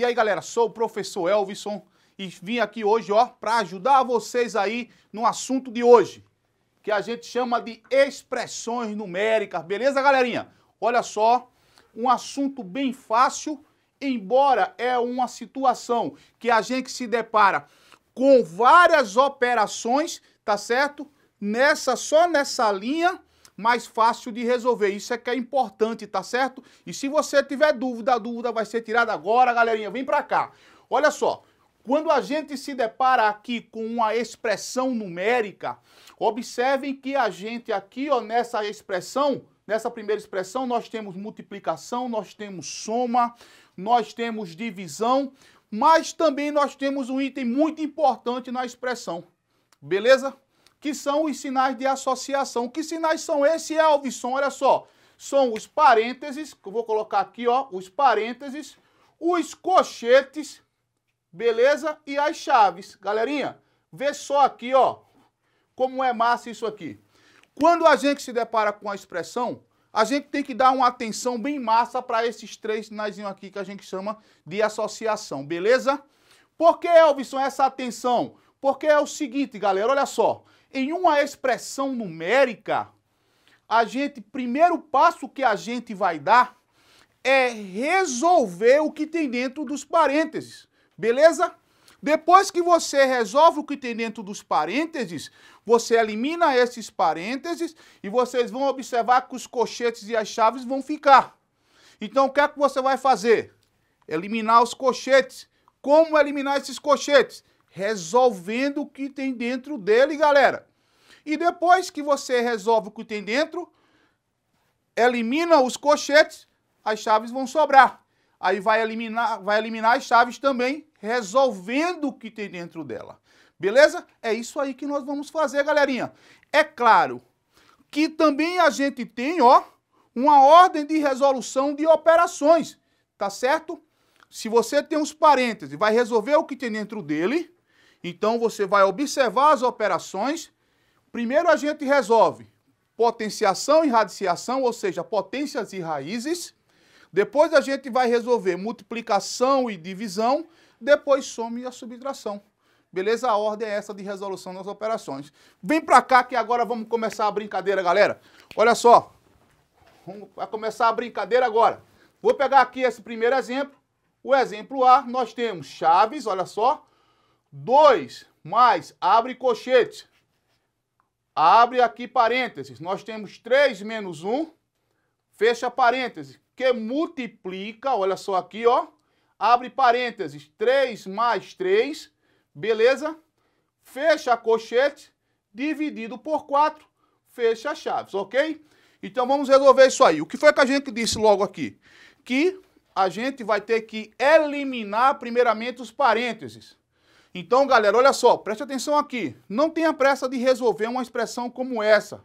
E aí, galera, sou o professor Elvison e vim aqui hoje, ó, para ajudar vocês aí no assunto de hoje, que a gente chama de expressões numéricas, beleza, galerinha? Olha só, um assunto bem fácil, embora é uma situação que a gente se depara com várias operações, tá certo? Nessa só nessa linha mais fácil de resolver. Isso é que é importante, tá certo? E se você tiver dúvida, a dúvida vai ser tirada agora, galerinha. Vem para cá. Olha só. Quando a gente se depara aqui com uma expressão numérica, observem que a gente aqui, ó, nessa expressão, nessa primeira expressão, nós temos multiplicação, nós temos soma, nós temos divisão, mas também nós temos um item muito importante na expressão. Beleza? que são os sinais de associação. Que sinais são esses, Elvison? Olha só, são os parênteses, que eu vou colocar aqui, ó, os parênteses, os cochetes, beleza? E as chaves. Galerinha, vê só aqui, ó, como é massa isso aqui. Quando a gente se depara com a expressão, a gente tem que dar uma atenção bem massa para esses três sinais aqui que a gente chama de associação, beleza? Por que, Elvison, essa atenção? Porque é o seguinte, galera, olha só em uma expressão numérica, a gente, primeiro passo que a gente vai dar é resolver o que tem dentro dos parênteses, beleza? Depois que você resolve o que tem dentro dos parênteses, você elimina esses parênteses e vocês vão observar que os cochetes e as chaves vão ficar. Então o que é que você vai fazer? Eliminar os cochetes. Como eliminar esses cochetes? resolvendo o que tem dentro dele, galera. E depois que você resolve o que tem dentro, elimina os cochetes, as chaves vão sobrar. Aí vai eliminar, vai eliminar as chaves também, resolvendo o que tem dentro dela. Beleza? É isso aí que nós vamos fazer, galerinha. É claro que também a gente tem, ó, uma ordem de resolução de operações, tá certo? Se você tem os parênteses, vai resolver o que tem dentro dele, então você vai observar as operações. Primeiro a gente resolve potenciação e radiciação, ou seja, potências e raízes. Depois a gente vai resolver multiplicação e divisão. Depois some e a subtração. Beleza? A ordem é essa de resolução das operações. Vem pra cá que agora vamos começar a brincadeira, galera. Olha só. Vai começar a brincadeira agora. Vou pegar aqui esse primeiro exemplo. O exemplo A, nós temos chaves, olha só. 2 mais, abre cochete, abre aqui parênteses, nós temos 3 menos 1, fecha parênteses, que multiplica, olha só aqui, ó, abre parênteses, 3 mais 3, beleza? Fecha cochete, dividido por 4, fecha chaves, ok? Então vamos resolver isso aí. O que foi que a gente disse logo aqui? Que a gente vai ter que eliminar primeiramente os parênteses. Então, galera, olha só, preste atenção aqui. Não tenha pressa de resolver uma expressão como essa.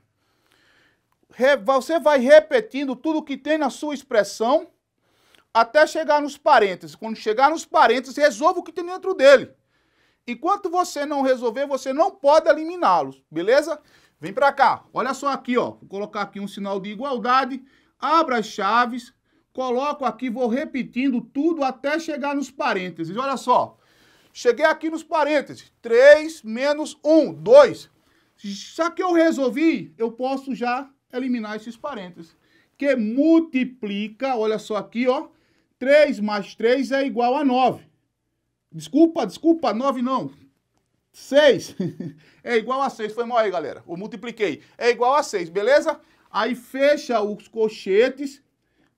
Re você vai repetindo tudo que tem na sua expressão até chegar nos parênteses. Quando chegar nos parênteses, resolva o que tem dentro dele. Enquanto você não resolver, você não pode eliminá-los, beleza? Vem para cá. Olha só aqui, ó. Vou colocar aqui um sinal de igualdade. Abra as chaves. Coloco aqui, vou repetindo tudo até chegar nos parênteses. Olha só. Cheguei aqui nos parênteses. 3 menos 1, 2. Já que eu resolvi, eu posso já eliminar esses parênteses. Que multiplica, olha só aqui, ó. 3 mais 3 é igual a 9. Desculpa, desculpa, 9 não. 6 é igual a 6. Foi mal aí, galera. Eu multipliquei. É igual a 6, beleza? Aí fecha os cochetes.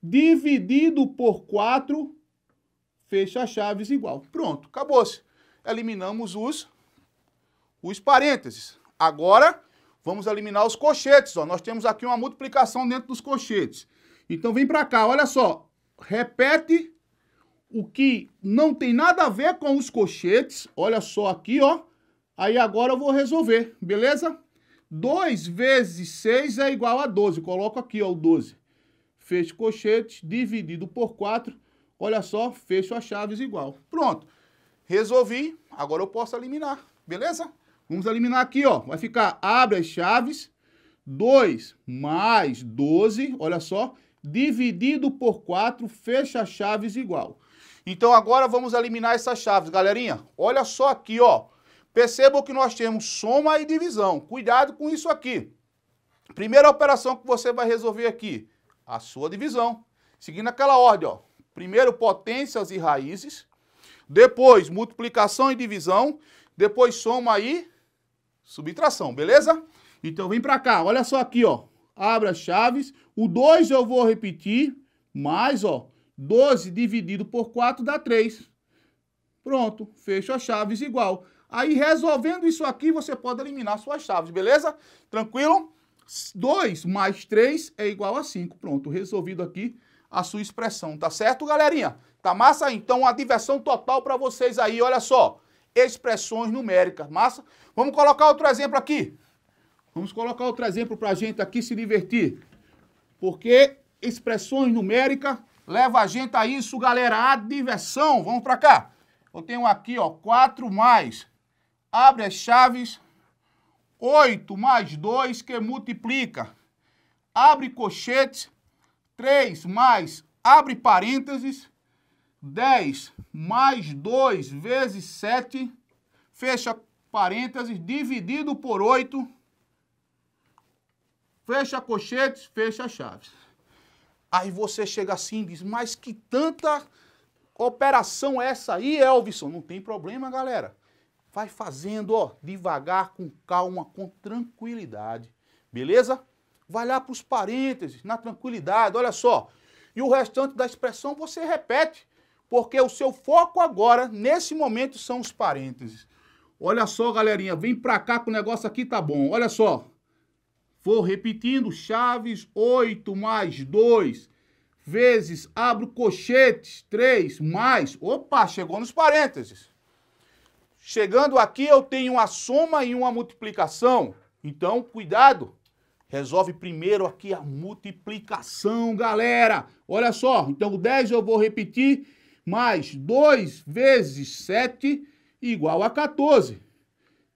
dividido por 4, fecha a chaves igual. Pronto, acabou-se eliminamos os, os parênteses. Agora, vamos eliminar os cochetes. Ó. Nós temos aqui uma multiplicação dentro dos cochetes. Então, vem para cá, olha só. Repete o que não tem nada a ver com os cochetes. Olha só aqui, ó. Aí agora eu vou resolver, beleza? 2 vezes 6 é igual a 12. Coloco aqui, ó, o 12. Fecho colchetes dividido por 4. Olha só, fecho as chaves igual. Pronto. Resolvi, agora eu posso eliminar, beleza? Vamos eliminar aqui, ó. Vai ficar, abre as chaves, 2 mais 12, olha só, dividido por 4, fecha as chaves igual. Então agora vamos eliminar essas chaves, galerinha. Olha só aqui, ó. Percebam que nós temos soma e divisão. Cuidado com isso aqui. Primeira operação que você vai resolver aqui, a sua divisão. Seguindo aquela ordem, ó. Primeiro potências e raízes. Depois, multiplicação e divisão. Depois, soma e subtração, beleza? Então, vem para cá. Olha só aqui, ó. Abra as chaves. O 2 eu vou repetir, mais, ó, 12 dividido por 4 dá 3. Pronto, fecho as chaves igual. Aí, resolvendo isso aqui, você pode eliminar suas chaves, beleza? Tranquilo? 2 mais 3 é igual a 5. Pronto, resolvido aqui a sua expressão, tá certo, galerinha? Tá massa? Então, a diversão total para vocês aí. Olha só, expressões numéricas. Massa? Vamos colocar outro exemplo aqui. Vamos colocar outro exemplo para a gente aqui se divertir. Porque expressões numéricas leva a gente a isso, galera. A diversão. Vamos para cá. Eu tenho aqui, ó, 4 mais. Abre as chaves. 8 mais 2 que multiplica. Abre colchete. 3 mais. Abre parênteses. 10 mais 2 vezes 7, fecha parênteses, dividido por 8, fecha colchetes, fecha chaves. Aí você chega assim e diz, mas que tanta operação é essa aí, Elvison? Não tem problema, galera. Vai fazendo, ó, devagar, com calma, com tranquilidade, beleza? Vai lá para os parênteses, na tranquilidade, olha só. E o restante da expressão você repete porque o seu foco agora, nesse momento, são os parênteses. Olha só, galerinha, vem pra cá que o negócio aqui tá bom. Olha só. Vou repetindo, chaves 8 mais 2 vezes, abro cochetes 3 mais... Opa, chegou nos parênteses. Chegando aqui, eu tenho uma soma e uma multiplicação. Então, cuidado. Resolve primeiro aqui a multiplicação, galera. Olha só, então 10 eu vou repetir mais 2 vezes 7 igual a 14.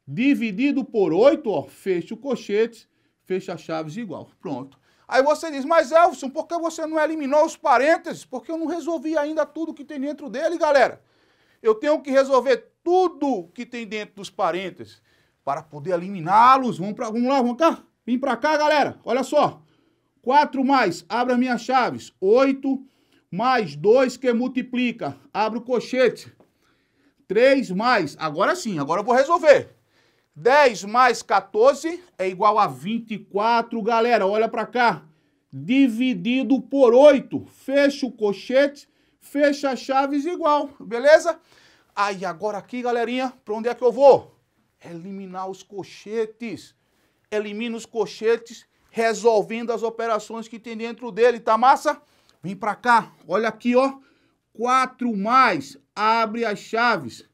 Dividido por 8, ó, fecha o colchete, fecha as chaves igual. Pronto. Aí você diz, mas Elvison, por que você não eliminou os parênteses? Porque eu não resolvi ainda tudo que tem dentro dele, galera. Eu tenho que resolver tudo que tem dentro dos parênteses para poder eliminá-los. Vamos, vamos lá, vamos cá. Vem para cá, galera. Olha só. 4 mais, abra minhas chaves. 8 mais 2 que multiplica, abre o cochete, 3 mais, agora sim, agora eu vou resolver. 10 mais 14 é igual a 24, galera, olha para cá. Dividido por 8, fecha o cochete, fecha as chaves igual, beleza? Aí agora aqui, galerinha, para onde é que eu vou? Eliminar os cochetes. Elimina os cochetes, resolvendo as operações que tem dentro dele, tá massa? Vem para cá, olha aqui, ó. 4 mais, abre as chaves.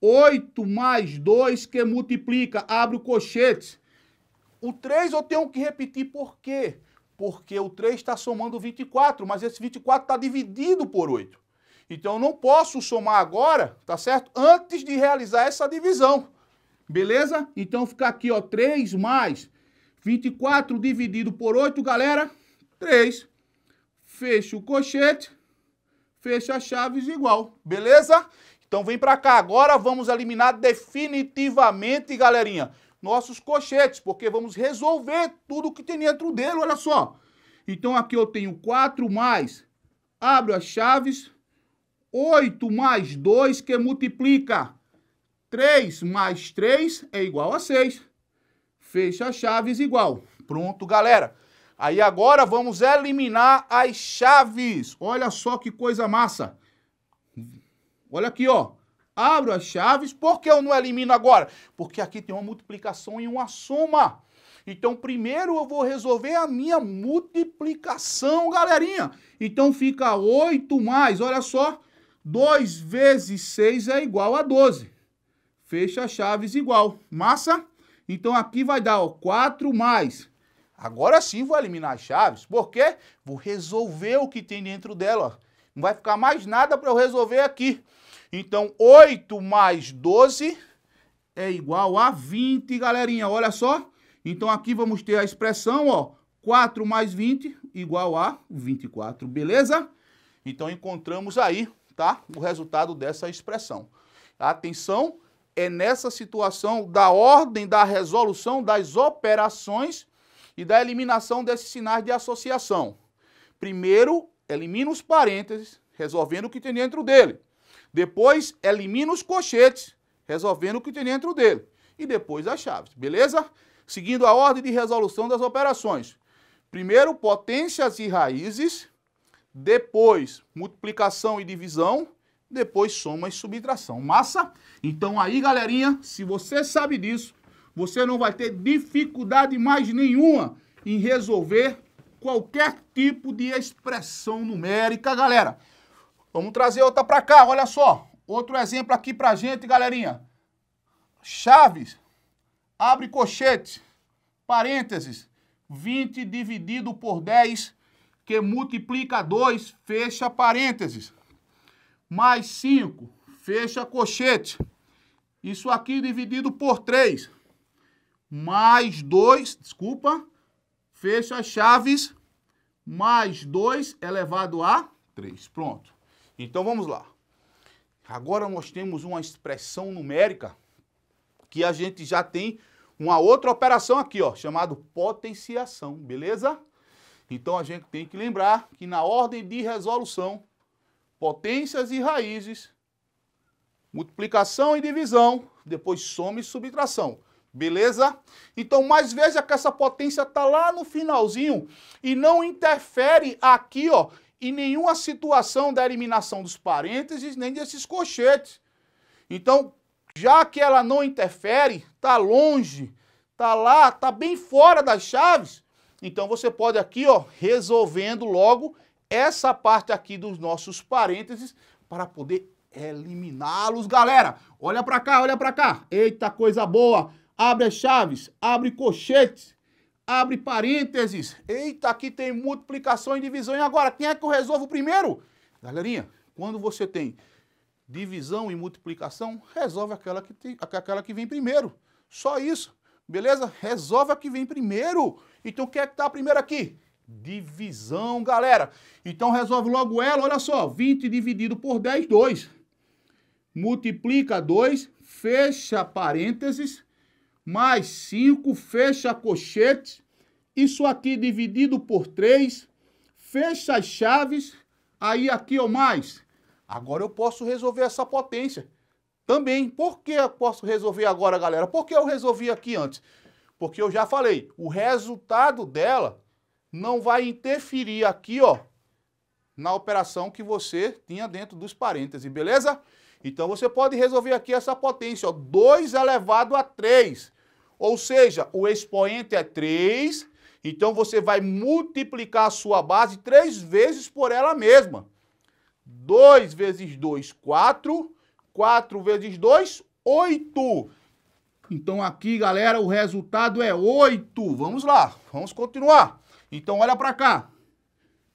8 mais 2 que multiplica, abre o cochete. O 3 eu tenho que repetir por quê? Porque o 3 está somando 24, mas esse 24 está dividido por 8. Então eu não posso somar agora, tá certo? Antes de realizar essa divisão. Beleza? Então fica aqui, ó, 3 mais 24 dividido por 8, galera, 3 fecho o cochete, fecha as chaves igual, beleza? Então vem para cá, agora vamos eliminar definitivamente, galerinha, nossos cochetes, porque vamos resolver tudo que tem dentro dele, olha só. Então aqui eu tenho 4 mais, abro as chaves, 8 mais 2 que multiplica 3 mais 3 é igual a 6. Fecha as chaves igual. Pronto, galera. Aí agora vamos eliminar as chaves. Olha só que coisa massa. Olha aqui, ó. Abro as chaves. Por que eu não elimino agora? Porque aqui tem uma multiplicação e uma soma. Então, primeiro eu vou resolver a minha multiplicação, galerinha. Então, fica 8 mais, olha só, 2 vezes 6 é igual a 12. Fecha chaves igual. Massa? Então, aqui vai dar ó, 4 mais Agora sim vou eliminar as chaves. Por quê? Vou resolver o que tem dentro dela. Não vai ficar mais nada para eu resolver aqui. Então, 8 mais 12 é igual a 20, galerinha. Olha só. Então, aqui vamos ter a expressão, ó. 4 mais 20 igual a 24, beleza? Então, encontramos aí, tá? O resultado dessa expressão. Atenção, é nessa situação da ordem da resolução das operações e da eliminação desses sinais de associação. Primeiro, elimina os parênteses, resolvendo o que tem dentro dele. Depois, elimina os cochetes, resolvendo o que tem dentro dele. E depois as chaves, beleza? Seguindo a ordem de resolução das operações. Primeiro, potências e raízes. Depois, multiplicação e divisão. Depois, soma e subtração. Massa? Então aí, galerinha, se você sabe disso, você não vai ter dificuldade mais nenhuma em resolver qualquer tipo de expressão numérica, galera. Vamos trazer outra para cá, olha só. Outro exemplo aqui para a gente, galerinha. Chaves, abre cochete, parênteses, 20 dividido por 10, que multiplica 2, fecha parênteses. Mais 5, fecha cochete. Isso aqui dividido por 3, mais 2, desculpa, fecho as chaves, mais 2 elevado a 3. Pronto. Então vamos lá. Agora nós temos uma expressão numérica que a gente já tem uma outra operação aqui, ó, chamado potenciação, beleza? Então a gente tem que lembrar que na ordem de resolução, potências e raízes, multiplicação e divisão, depois soma e subtração. Beleza? Então, mas veja que essa potência está lá no finalzinho e não interfere aqui, ó, em nenhuma situação da eliminação dos parênteses nem desses colchetes. Então, já que ela não interfere, está longe, está lá, está bem fora das chaves, então você pode aqui, ó, resolvendo logo essa parte aqui dos nossos parênteses para poder eliminá-los. Galera, olha para cá, olha para cá. Eita, coisa boa! Abre as chaves, abre colchetes, abre parênteses. Eita, aqui tem multiplicação e divisão. E agora, quem é que eu resolvo primeiro? Galerinha, quando você tem divisão e multiplicação, resolve aquela que, tem, aquela que vem primeiro. Só isso, beleza? Resolve a que vem primeiro. Então, o que é que está primeiro aqui? Divisão, galera. Então, resolve logo ela. Olha só, 20 dividido por 10, 2 multiplica 2, fecha parênteses, mais 5, fecha cochete, isso aqui dividido por 3, fecha as chaves, aí aqui é mais. Agora eu posso resolver essa potência também. Por que eu posso resolver agora, galera? por que eu resolvi aqui antes? Porque eu já falei, o resultado dela não vai interferir aqui, ó, na operação que você tinha dentro dos parênteses, beleza? Então você pode resolver aqui essa potência, ó, 2 elevado a 3. Ou seja, o expoente é 3, então você vai multiplicar a sua base 3 vezes por ela mesma. 2 vezes 2, 4. 4 vezes 2, 8. Então aqui, galera, o resultado é 8. Vamos lá, vamos continuar. Então olha para cá.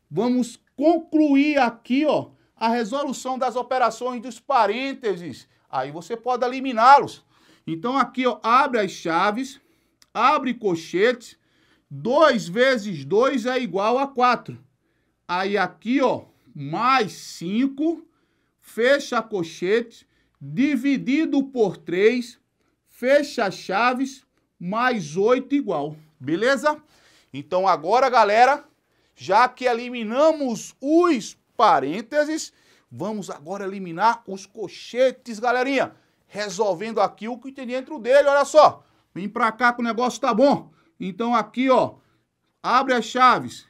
Vamos concluir aqui, ó, a resolução das operações dos parênteses. Aí você pode eliminá-los. Então aqui, ó, abre as chaves, abre colchete, 2 vezes 2 é igual a 4. Aí aqui, ó, mais 5, fecha colchete, dividido por 3, fecha chaves, mais 8 igual, beleza? Então agora, galera, já que eliminamos os parênteses, vamos agora eliminar os colchetes, galerinha resolvendo aqui o que tem dentro dele, olha só. Vem pra cá que o negócio tá bom. Então aqui, ó, abre as chaves.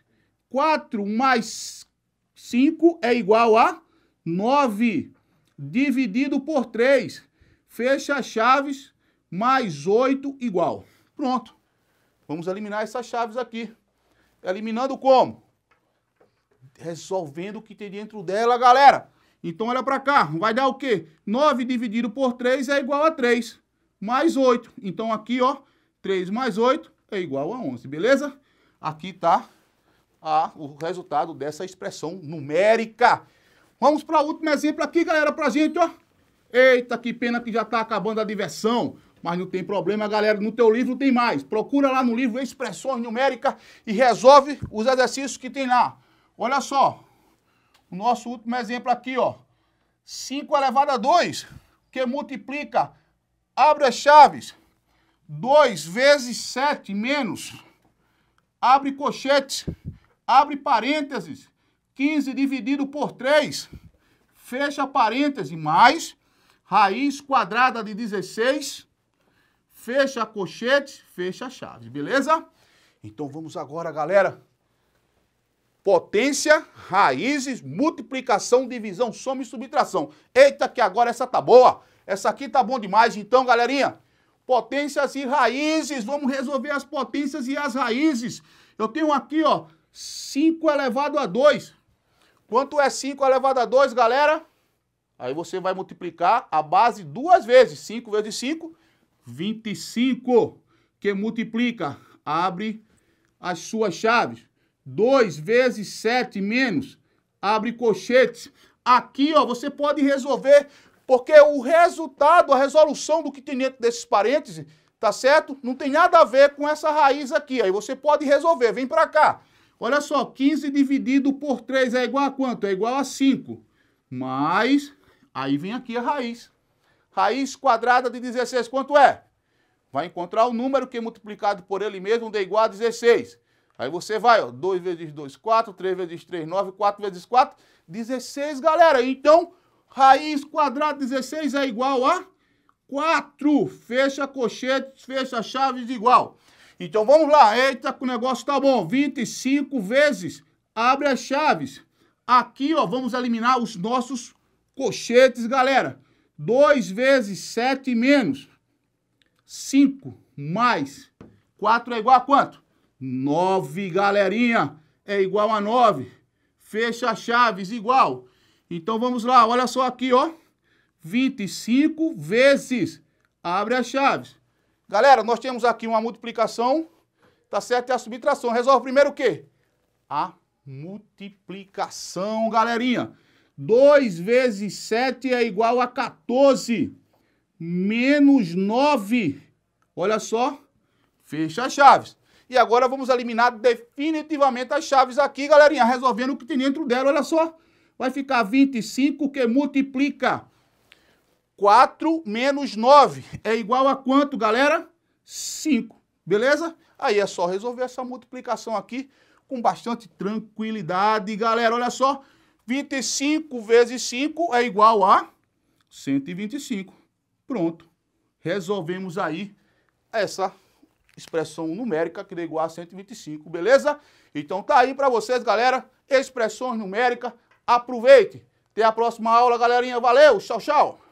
4 mais 5 é igual a 9 dividido por 3. Fecha as chaves, mais 8 igual. Pronto. Vamos eliminar essas chaves aqui. Eliminando como? Resolvendo o que tem dentro dela, galera. Então olha para cá, vai dar o quê? 9 dividido por 3 é igual a 3, mais 8. Então aqui, ó, 3 mais 8 é igual a 11, beleza? Aqui está o resultado dessa expressão numérica. Vamos para o último exemplo aqui, galera, para a gente, ó. Eita, que pena que já está acabando a diversão. Mas não tem problema, galera, no teu livro tem mais. Procura lá no livro Expressões Numéricas e resolve os exercícios que tem lá. Olha só, o nosso último exemplo aqui, ó. 5 elevado a 2, que multiplica, abre as chaves, 2 vezes 7 menos, abre colchetes, abre parênteses, 15 dividido por 3, fecha parênteses, mais raiz quadrada de 16, fecha colchete, fecha chaves, beleza? Então vamos agora, galera, Potência, raízes, multiplicação, divisão, soma e subtração. Eita, que agora essa tá boa. Essa aqui tá bom demais. Então, galerinha, potências e raízes. Vamos resolver as potências e as raízes. Eu tenho aqui, ó, 5 elevado a 2. Quanto é 5 elevado a 2, galera? Aí você vai multiplicar a base duas vezes. 5 vezes 5, 25. Que multiplica, abre as suas chaves. 2 vezes 7 menos, abre colchetes. Aqui, ó, você pode resolver, porque o resultado, a resolução do que tem dentro desses parênteses, tá certo? Não tem nada a ver com essa raiz aqui, aí você pode resolver. Vem para cá. Olha só, 15 dividido por 3 é igual a quanto? É igual a 5. Mais, aí vem aqui a raiz. Raiz quadrada de 16, quanto é? Vai encontrar o número que é multiplicado por ele mesmo dá igual a 16. Aí você vai, ó, 2 vezes 2, 4, 3 vezes 3, 9, 4 vezes 4, 16, galera. Então, raiz quadrada de 16 é igual a 4. Fecha cochetes, fecha chaves igual. Então, vamos lá. Eita, que o negócio tá bom. 25 vezes, abre as chaves. Aqui, ó, vamos eliminar os nossos cochetes, galera. 2 vezes 7 menos 5 mais 4 é igual a quanto? 9, galerinha, é igual a 9. Fecha chaves igual. Então vamos lá, olha só aqui, ó. 25 vezes. Abre as chaves. Galera, nós temos aqui uma multiplicação, tá certo? E é a subtração. Resolve primeiro o quê? A multiplicação, galerinha. 2 vezes 7 é igual a 14. Menos 9. Olha só. Fecha as chaves. E agora vamos eliminar definitivamente as chaves aqui, galerinha, resolvendo o que tem dentro dela, olha só. Vai ficar 25 que multiplica 4 menos 9 é igual a quanto, galera? 5, beleza? Aí é só resolver essa multiplicação aqui com bastante tranquilidade, galera. Olha só, 25 vezes 5 é igual a 125. Pronto, resolvemos aí essa expressão numérica que dá igual a 125, beleza? Então tá aí para vocês, galera, expressões numéricas. Aproveite. Até a próxima aula, galerinha. Valeu, tchau, tchau.